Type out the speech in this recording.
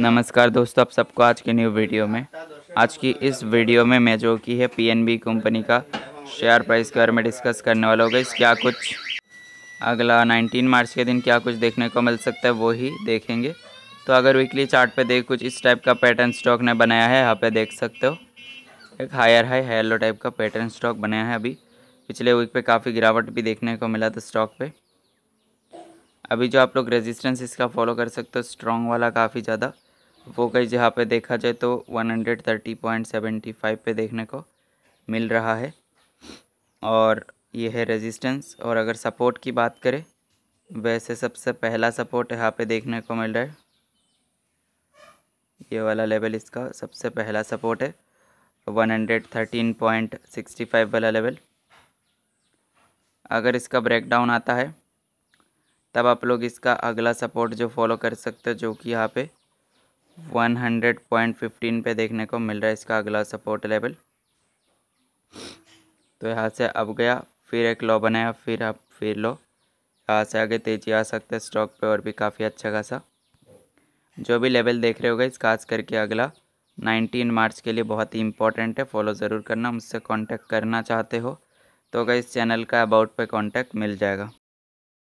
नमस्कार दोस्तों आप सबको आज के न्यू वीडियो में आज की इस वीडियो में मैं जो की है पीएनबी कंपनी का शेयर प्राइस के बारे में डिस्कस करने वाला होगा इस क्या कुछ अगला 19 मार्च के दिन क्या कुछ देखने को मिल सकता है वो ही देखेंगे तो अगर वीकली चार्ट पे देख कुछ इस टाइप का पैटर्न स्टॉक ने बनाया है यहाँ पे देख सकते हो एक हायर हाई हेलो टाइप का पैटर्न स्टॉक बनाया है अभी पिछले वीक पर काफ़ी गिरावट भी देखने को मिला था स्टॉक पर अभी जो आप लोग रेजिस्टेंस इसका फॉलो कर सकते हो स्ट्रॉन्ग वाला काफ़ी ज़्यादा वो कहीं जहाँ पे देखा जाए तो 130.75 पे देखने को मिल रहा है और ये है रेजिस्टेंस और अगर सपोर्ट की बात करें वैसे सबसे पहला सपोर्ट यहाँ पे देखने को मिल रहा है ये वाला लेवल इसका सबसे पहला सपोर्ट है 113.65 वाला लेवल अगर इसका ब्रेकडाउन आता है तब आप लोग इसका अगला सपोर्ट जो फॉलो कर सकते हो जो कि यहाँ पे 100.15 पे देखने को मिल रहा है इसका अगला सपोर्ट लेवल तो यहाँ से अब गया फिर एक लो बनाया फिर आप फिर लो यहाँ से आगे तेजी आ सकते हैं स्टॉक पे और भी काफ़ी अच्छा खासा जो भी लेवल देख रहे हो गए खास करके अगला 19 मार्च के लिए बहुत ही इंपॉर्टेंट है फॉलो ज़रूर करना मुझसे कांटेक्ट करना चाहते हो तो अगर इस चैनल का अबाउट पे कांटेक्ट मिल जाएगा